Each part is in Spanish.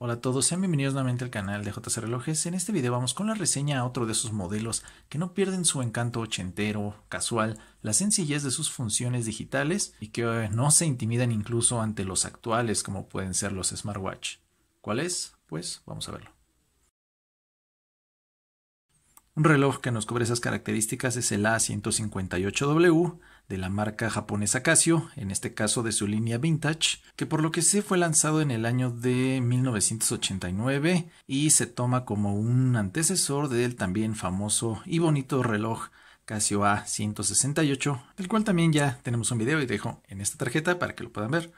Hola a todos, sean bienvenidos nuevamente al canal de JC Relojes. En este video vamos con la reseña a otro de esos modelos que no pierden su encanto ochentero, casual, la sencillez de sus funciones digitales y que eh, no se intimidan incluso ante los actuales como pueden ser los smartwatch. ¿Cuál es? Pues vamos a verlo. Un reloj que nos cubre esas características es el A158W de la marca japonesa Casio, en este caso de su línea vintage, que por lo que sé fue lanzado en el año de 1989 y se toma como un antecesor del también famoso y bonito reloj Casio A168, del cual también ya tenemos un video y dejo en esta tarjeta para que lo puedan ver.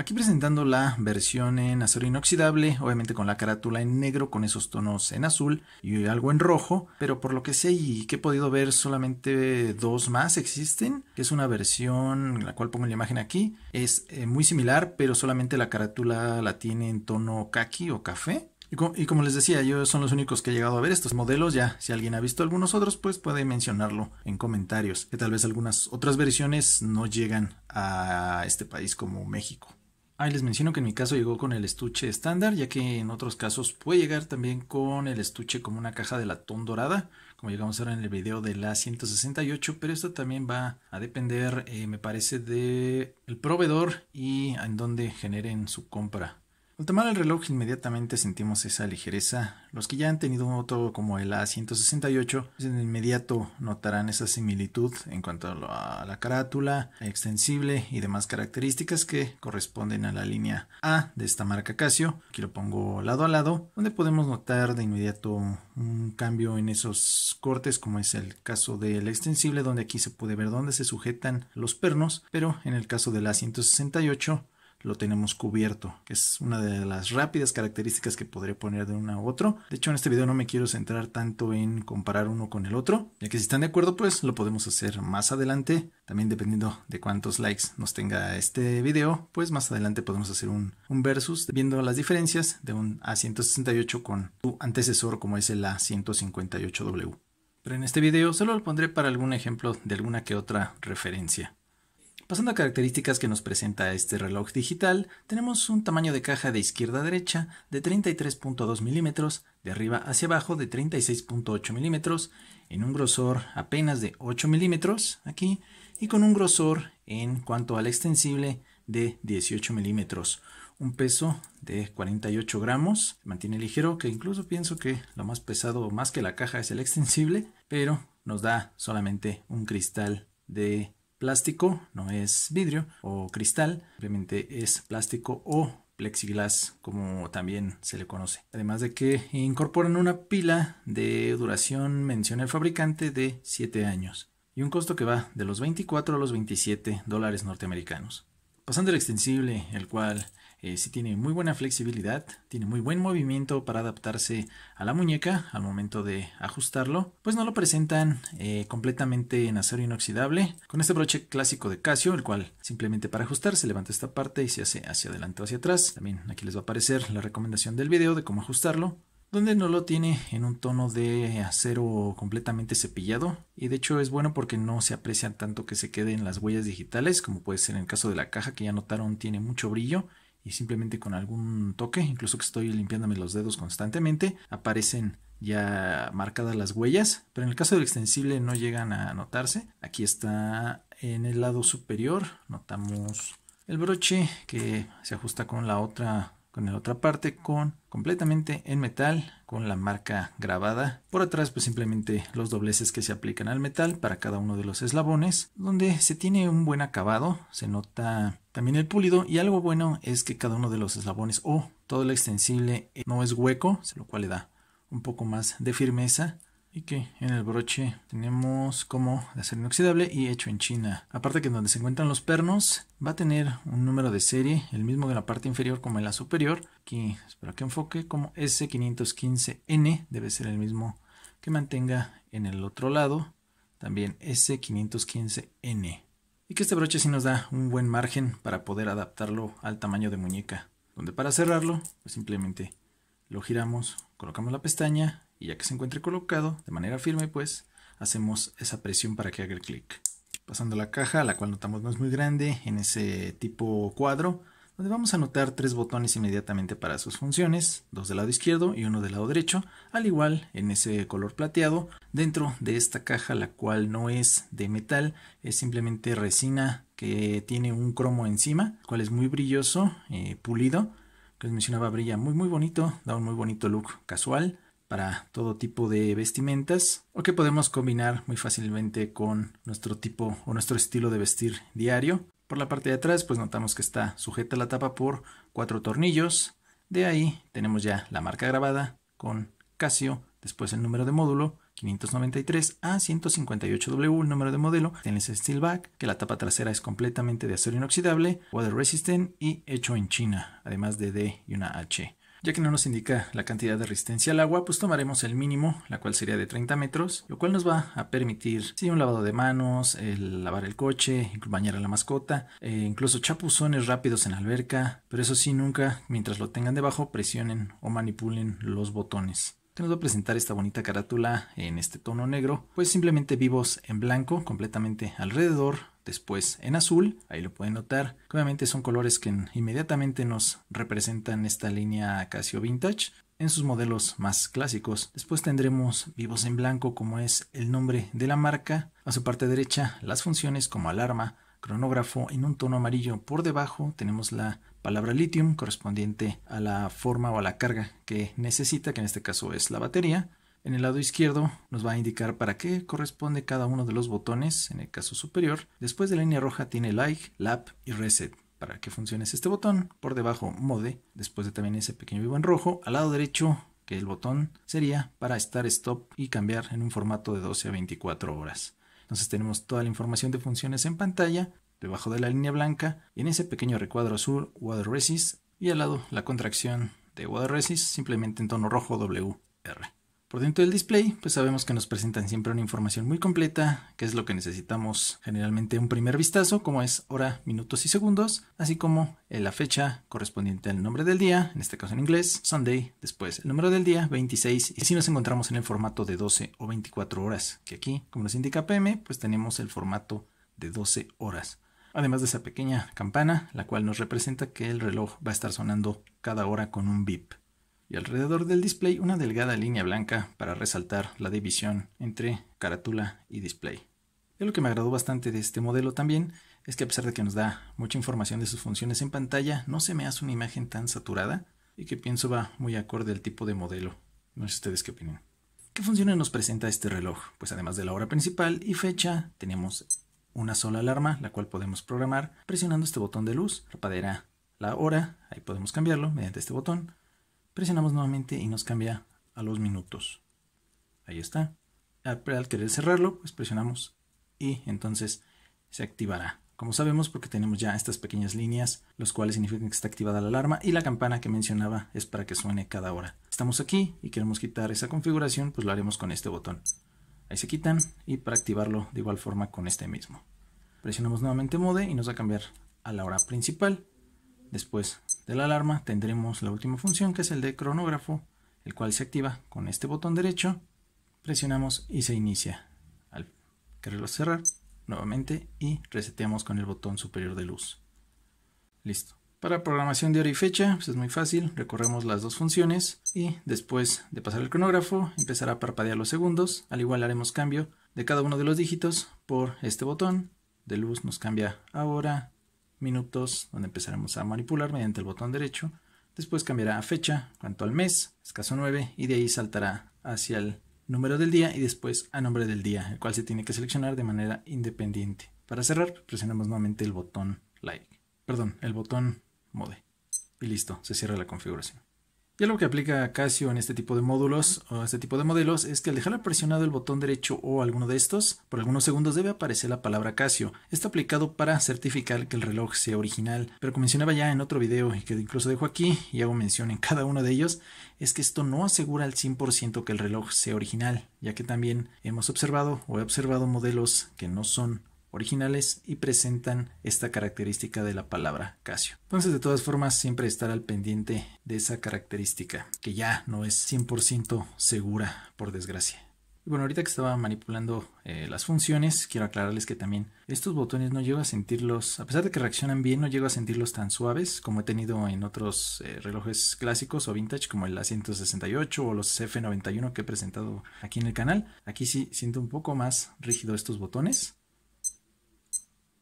Aquí presentando la versión en acero inoxidable, obviamente con la carátula en negro, con esos tonos en azul y algo en rojo, pero por lo que sé y que he podido ver solamente dos más existen, que es una versión, en la cual pongo la imagen aquí, es eh, muy similar, pero solamente la carátula la tiene en tono kaki o café, y y como, les decía, yo son los únicos que he llegado a ver estos modelos. Ya, si alguien ha visto algunos otros, pues puede mencionarlo en comentarios. Que tal vez algunas otras versiones no llegan a este país como México. Ahí les menciono que en mi caso llegó con el estuche estándar, ya que en otros casos puede llegar también con el estuche como una caja de latón dorada, como llegamos a ver en el video de la 168, pero esto también va a depender, eh, me parece, de proveedor y en dónde generen su compra. Al tomar el reloj inmediatamente sentimos esa ligereza. Los que ya han tenido un auto como el A168 pues, en inmediato notarán esa similitud en cuanto a la carátula, extensible y demás características que corresponden a la línea A de esta marca Casio. Aquí lo pongo lado a lado, donde podemos notar de inmediato un cambio en esos cortes como es el caso del extensible donde aquí se puede ver dónde se sujetan los pernos, pero en el caso del A168 lo tenemos cubierto. que Es una de las rápidas características que podré poner de uno a otro. De hecho, en este video no me quiero centrar tanto en comparar uno con el otro, ya que si están de acuerdo, pues lo podemos hacer más adelante. También dependiendo de cuántos likes nos tenga este video, pues más adelante podemos hacer un, versus viendo las diferencias de un A168 con su antecesor como es el A158W. Pero en este video solo lo pondré para algún ejemplo de alguna que otra referencia. Pasando a características que nos presenta este reloj digital, tenemos un tamaño de caja de izquierda a derecha de 33.2 milímetros, de arriba hacia abajo de 36.8 milímetros, en un grosor apenas de 8 milímetros aquí y con un grosor en cuanto al extensible de 18 milímetros un peso de 48 gramos. Mantiene ligero, que incluso pienso que lo más pesado, más que la caja, es el extensible, pero nos da solamente un cristal de plástico, no es vidrio o cristal, simplemente es plástico o plexiglas como también se le conoce. Además de que incorporan una pila de duración, menciona el fabricante, de 7 años y un costo que va de los 24 a los 27 dólares norteamericanos. Pasando al extensible, el cual eh, si tiene muy buena flexibilidad, tiene muy buen movimiento para adaptarse a la muñeca al momento de ajustarlo. Pues no lo presentan eh, completamente en acero inoxidable con este broche clásico de Casio, el cual simplemente para ajustar se levanta esta parte y se hace hacia adelante o hacia atrás. También aquí les va a aparecer la recomendación del video de cómo ajustarlo donde no lo tiene en un tono de acero completamente cepillado y de hecho es bueno porque no se aprecia tanto que se queden las huellas digitales como puede ser en el caso de la caja que ya notaron tiene mucho brillo y simplemente con algún toque, incluso que estoy limpiándome los dedos constantemente, aparecen ya marcadas las huellas, pero en el caso del extensible no llegan a notarse. Aquí está en el lado superior, notamos el broche que se ajusta con la otra con la otra parte con completamente en metal con la marca grabada por atrás pues simplemente los dobleces que se aplican al metal para cada uno de los eslabones donde se tiene un buen acabado se nota también el pulido y algo bueno es que cada uno de los eslabones o todo el extensible eh, no es hueco, lo cual le da un poco más de firmeza y que en el broche tenemos como de acero inoxidable y hecho en China. Aparte que donde se encuentran los pernos va a tener un número de serie, el mismo de la parte inferior como en la superior. Aquí, espero que enfoque, como S515N debe ser el mismo que mantenga en el otro lado, también S515N y que este broche sí nos da un buen margen para poder adaptarlo al tamaño de muñeca, donde para cerrarlo pues simplemente lo giramos, colocamos la pestaña y ya que se encuentre colocado de manera firme pues hacemos esa presión para que haga el clic. Pasando la caja, la cual notamos no es muy grande en ese tipo cuadro, donde vamos a anotar tres botones inmediatamente para sus funciones, dos del lado izquierdo y uno del lado derecho, al igual en ese color plateado dentro de esta caja la cual no es de metal, es simplemente resina que tiene un cromo encima, cual es muy brilloso, eh, pulido, que les mencionaba brilla muy muy bonito, da un muy bonito look casual para todo tipo de vestimentas o que podemos combinar muy fácilmente con nuestro tipo o nuestro estilo de vestir diario por la parte de atrás, pues notamos que está sujeta la tapa por cuatro tornillos. De ahí tenemos ya la marca grabada con Casio, después el número de módulo 593 a 158W, el número de modelo, stainless steel back, que la tapa trasera es completamente de acero inoxidable, water resistant y hecho en China, además de D y una H. Ya que no nos indica la cantidad de resistencia al agua, pues tomaremos el mínimo, la cual sería de 30 metros, lo cual nos va a permitir sí, un lavado de manos, el lavar el coche, bañar a la mascota, eh, incluso chapuzones rápidos en la alberca, pero eso sí, nunca, mientras lo tengan debajo, presionen o manipulen los botones que nos va a presentar esta bonita carátula en este tono negro, pues simplemente vivos en blanco completamente alrededor después en azul, ahí lo pueden notar, obviamente son colores que inmediatamente nos representan esta línea Casio Vintage en sus modelos más clásicos. Después tendremos vivos en blanco como es el nombre de la marca, a su parte derecha las funciones como alarma, cronógrafo en un tono amarillo por debajo tenemos la palabra litium correspondiente a la forma o a la carga que necesita que en este caso es la batería en el lado izquierdo nos va a indicar para qué corresponde cada uno de los botones, en el caso superior. Después de la línea roja tiene Like, Lap y Reset. Para que funcione este botón, por debajo Mode, después de también ese pequeño vivo en rojo. Al lado derecho que el botón sería para estar stop y cambiar en un formato de 12 a 24 horas. Entonces tenemos toda la información de funciones en pantalla, debajo de la línea blanca y en ese pequeño recuadro azul Water Resist y al lado la contracción de Water Resist simplemente en tono rojo W. Por dentro del display, pues sabemos que nos presentan siempre una información muy completa, que es lo que necesitamos generalmente un primer vistazo, como es hora, minutos y segundos, así como eh, la fecha correspondiente al nombre del día, en este caso en inglés, Sunday, después el número del día, 26, y si nos encontramos en el formato de 12 o 24 horas, que aquí, como nos indica PM, pues tenemos el formato de 12 horas. Además de esa pequeña campana, la cual nos representa que el reloj va a estar sonando cada hora con un beep y alrededor del display una delgada línea blanca para resaltar la división entre carátula y display. Y lo que me agradó bastante de este modelo también es que a pesar de que nos da mucha información de sus funciones en pantalla, no se me hace una imagen tan saturada y que pienso va muy acorde al tipo de modelo. No sé ustedes qué opinan. ¿Qué funciones nos presenta este reloj? Pues además de la hora principal y fecha, tenemos una sola alarma, la cual podemos programar presionando este botón de luz, rapadera la hora, ahí podemos cambiarlo mediante este botón, presionamos nuevamente y nos cambia a los minutos. Ahí está. Al, querer cerrarlo, pues presionamos y entonces se activará. Como sabemos, porque tenemos ya estas pequeñas líneas, los cuales significan que está activada la alarma y la campana que mencionaba es para que suene cada hora. Estamos aquí y queremos quitar esa configuración, pues lo haremos con este botón. Ahí se quitan y para activarlo de igual forma con este mismo. Presionamos nuevamente mode y nos va a cambiar a la hora principal, después de la alarma tendremos la última función que es el de cronógrafo, el cual se activa con este botón derecho, presionamos y se inicia. Al quererlo cerrar, nuevamente y reseteamos con el botón superior de luz. Listo. Para programación de hora y fecha, pues, es muy fácil, recorremos las dos funciones y después de pasar el cronógrafo empezará a parpadear los segundos, al igual haremos cambio de cada uno de los dígitos por este botón, de luz nos cambia ahora minutos, donde empezaremos a manipular mediante el botón derecho. Después cambiará a fecha, cuanto al mes, escaso 9, y de ahí saltará hacia el número del día y después a nombre del día, el cual se tiene que seleccionar de manera independiente. Para cerrar, presionamos nuevamente el botón like, perdón, el botón mode. Y listo, se cierra la configuración. Y lo que aplica Casio en este tipo de módulos o este tipo de modelos es que al dejar presionado el botón derecho o alguno de estos, por algunos segundos debe aparecer la palabra Casio. Está aplicado para certificar que el reloj sea original, pero como mencionaba ya en otro video y que incluso dejo aquí y hago mención en cada uno de ellos, es que esto no asegura al 100% que el reloj sea original, ya que también hemos observado o he observado modelos que no son originales y presentan esta característica de la palabra Casio. Entonces, de todas formas, siempre estar al pendiente de esa característica, que ya no es 100% segura, por desgracia. bueno, ahorita que estaba manipulando eh, las funciones, quiero aclararles que también estos botones no llego a sentirlos, a pesar de que reaccionan bien, no llego a sentirlos tan suaves como he tenido en otros eh, relojes clásicos o vintage como el A168 o los F91 que he presentado aquí en el canal. Aquí sí siento un poco más rígido estos botones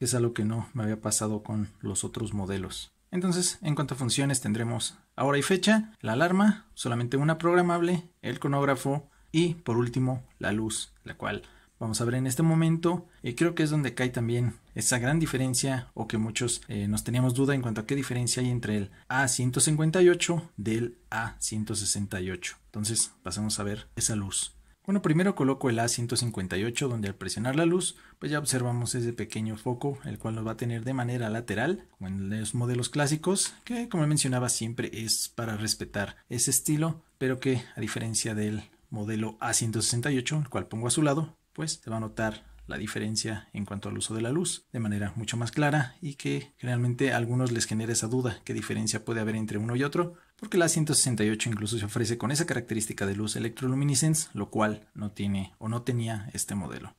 es algo que no me había pasado con los otros modelos. Entonces, en cuanto a funciones tendremos ahora y fecha, la alarma, solamente una programable, el cronógrafo y por último la luz, la cual vamos a ver en este momento. y eh, creo que es donde cae también esa gran diferencia o que muchos eh, nos teníamos duda en cuanto a qué diferencia hay entre el A158 del A168. Entonces, pasamos a ver esa luz. Bueno, primero coloco el A158 donde al presionar la luz, pues ya observamos ese pequeño foco, el cual nos va a tener de manera lateral, como en los modelos clásicos, que como mencionaba siempre es para respetar ese estilo, pero que a diferencia del modelo A168, el cual pongo a su lado, pues se va a notar la diferencia en cuanto al uso de la luz de manera mucho más clara y que generalmente a algunos les genera esa duda qué diferencia puede haber entre uno y otro porque la 168 incluso se ofrece con esa característica de luz Electroluminescence, lo cual no tiene o no tenía este modelo.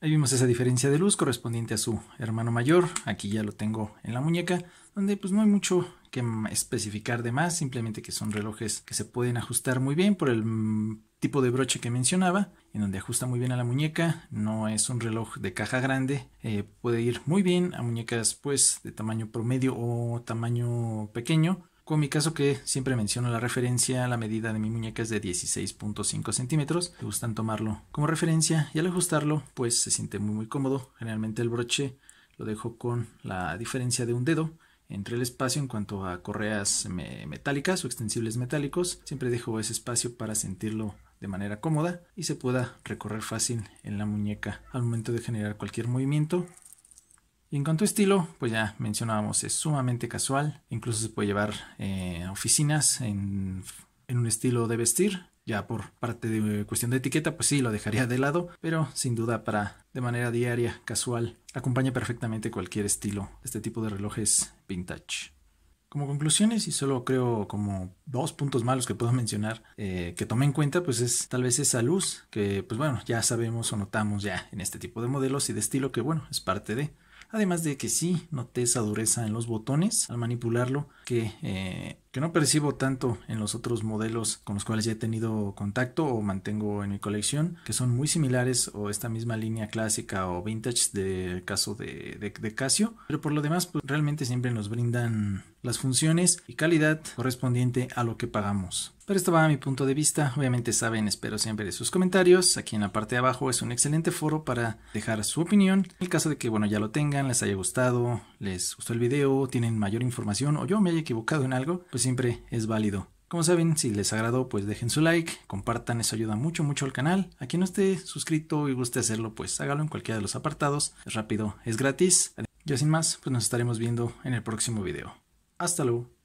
Ahí vimos esa diferencia de luz correspondiente a su hermano mayor, aquí ya lo tengo en la muñeca, donde pues no hay mucho que especificar de más, simplemente que son relojes que se pueden ajustar muy bien por el mm, tipo de broche que mencionaba, en donde ajusta muy bien a la muñeca, no es un reloj de caja grande, eh, puede ir muy bien a muñecas pues de tamaño promedio o tamaño pequeño, con mi caso que siempre menciono la referencia, la medida de mi muñeca es de 16.5 centímetros. Me gustan tomarlo como referencia y al ajustarlo pues se siente muy muy cómodo. Generalmente el broche lo dejo con la diferencia de un dedo entre el espacio en cuanto a correas metálicas o extensibles metálicos. Siempre dejo ese espacio para sentirlo de manera cómoda y se pueda recorrer fácil en la muñeca al momento de generar cualquier movimiento y en cuanto a estilo, pues ya mencionábamos, es sumamente casual, incluso se puede llevar eh, oficinas en, un estilo de vestir, ya por parte de cuestión de etiqueta, pues sí, lo dejaría de lado, pero sin duda para de manera diaria, casual, acompaña perfectamente cualquier estilo, este tipo de relojes vintage. Como conclusiones, y solo creo como dos puntos malos que puedo mencionar eh, que tomé en cuenta, pues es tal vez esa luz que, pues bueno, ya sabemos o notamos ya en este tipo de modelos y de estilo que, bueno, es parte de. Además de que sí noté esa dureza en los botones al manipularlo que eh, que no percibo tanto en los otros modelos con los cuales ya he tenido contacto o mantengo en mi colección, que son muy similares o esta misma línea clásica o vintage del caso de, Casio, pero por lo demás pues, realmente siempre nos brindan las funciones y calidad correspondiente a lo que pagamos. Pero esto va a mi punto de vista, obviamente saben, espero siempre de sus comentarios, aquí en la parte de abajo es un excelente foro para dejar su opinión, en el caso de que bueno ya lo tengan, les haya gustado, les gustó el video, tienen mayor información o yo me haya equivocado en algo, pues siempre es válido. Como saben, si les agradó, pues dejen su like, compartan, eso ayuda mucho, mucho al canal. A quien no esté suscrito y guste hacerlo, pues hágalo en cualquiera de los apartados. Es rápido, es gratis. Ya sin más, pues nos estaremos viendo en el próximo video. Hasta luego.